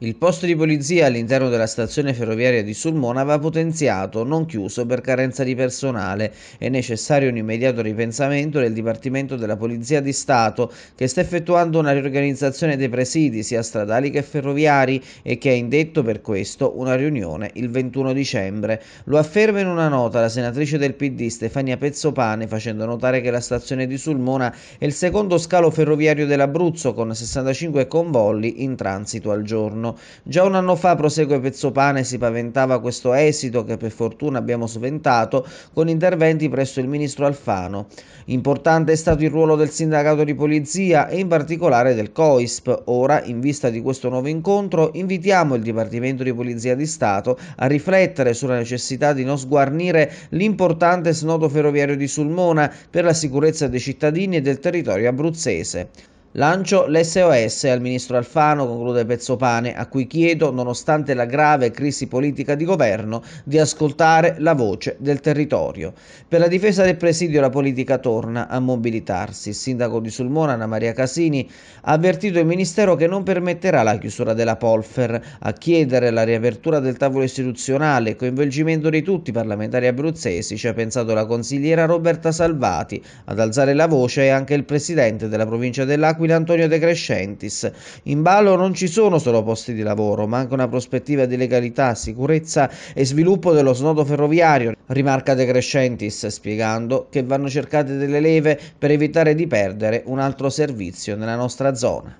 Il posto di polizia all'interno della stazione ferroviaria di Sulmona va potenziato, non chiuso per carenza di personale. È necessario un immediato ripensamento del Dipartimento della Polizia di Stato che sta effettuando una riorganizzazione dei presidi sia stradali che ferroviari e che ha indetto per questo una riunione il 21 dicembre. Lo afferma in una nota la senatrice del PD Stefania Pezzopane facendo notare che la stazione di Sulmona è il secondo scalo ferroviario dell'Abruzzo con 65 convolli in transito al giorno anno. Già un anno fa, prosegue Pezzopane, si paventava questo esito che per fortuna abbiamo sventato con interventi presso il ministro Alfano. Importante è stato il ruolo del sindacato di polizia e in particolare del COISP. Ora, in vista di questo nuovo incontro, invitiamo il Dipartimento di Polizia di Stato a riflettere sulla necessità di non sguarnire l'importante snodo ferroviario di Sulmona per la sicurezza dei cittadini e del territorio abruzzese. Lancio l'SOS al ministro Alfano, conclude Pezzopane, a cui chiedo, nonostante la grave crisi politica di governo, di ascoltare la voce del territorio. Per la difesa del presidio la politica torna a mobilitarsi. Il sindaco di Sulmona, Anna Maria Casini, ha avvertito il ministero che non permetterà la chiusura della Polfer, a chiedere la riapertura del tavolo istituzionale e coinvolgimento di tutti i parlamentari abruzzesi, ci ha pensato la consigliera Roberta Salvati. Ad alzare la voce è anche il presidente della provincia dell'Aquila Aquila Antonio De Crescentis. In ballo non ci sono solo posti di lavoro, ma anche una prospettiva di legalità, sicurezza e sviluppo dello snodo ferroviario, rimarca De Crescentis, spiegando che vanno cercate delle leve per evitare di perdere un altro servizio nella nostra zona.